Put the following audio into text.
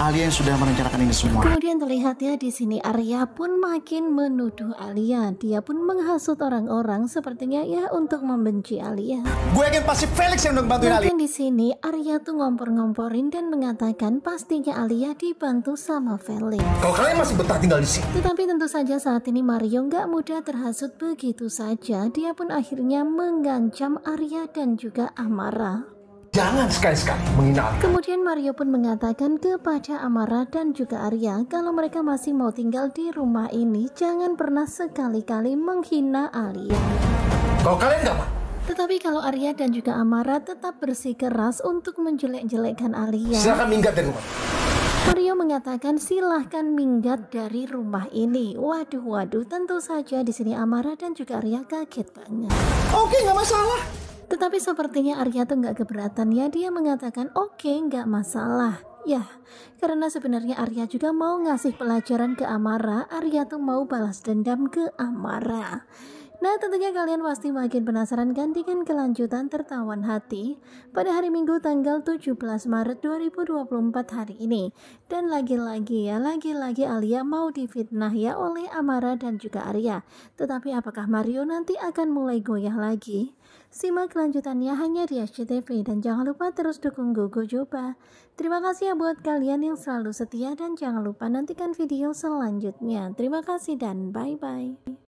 Alia yang sudah merencanakan ini semua. Kemudian terlihat ya di sini Arya pun makin menuduh Alia. Dia pun menghasut orang-orang sepertinya ya untuk membenci Alia. Gue yakin pasti Felix yang membantu Alia. Mungkin di sini Arya tuh ngompor-ngomporin dan mengatakan pastinya Alia dibantu sama Felix. Kalau kalian masih betah tinggal di sini. Tetapi tentu saja saat ini Mario nggak mudah terhasut begitu saja. Dia pun akhirnya mengancam Arya dan juga Amara. Jangan sekali-sekali menghina Arya. Kemudian Mario pun mengatakan kepada Amara dan juga Arya kalau mereka masih mau tinggal di rumah ini jangan pernah sekali-kali menghina Alia. Kalau kalian gak mau. Tetapi kalau Arya dan juga Amara tetap bersikeras untuk menjelek-jelekkan Alia. Silahkan minggat dari rumah. Mario mengatakan silahkan minggat dari rumah ini. Waduh, waduh, tentu saja di sini Amara dan juga Arya kaget banget. Oke, nggak masalah. Tetapi sepertinya Arya tuh nggak keberatan ya, dia mengatakan oke okay, nggak masalah. Ya, karena sebenarnya Arya juga mau ngasih pelajaran ke Amara, Arya tuh mau balas dendam ke Amara. Nah tentunya kalian pasti makin penasaran kan dengan kelanjutan tertawan hati pada hari Minggu tanggal 17 Maret 2024 hari ini. Dan lagi-lagi ya, lagi-lagi Alia mau difitnah ya oleh Amara dan juga Arya. Tetapi apakah Mario nanti akan mulai goyah lagi? Simak kelanjutannya hanya di SCTV dan jangan lupa terus dukung Gogo Joba. Terima kasih ya buat kalian yang selalu setia dan jangan lupa nantikan video selanjutnya. Terima kasih dan bye-bye.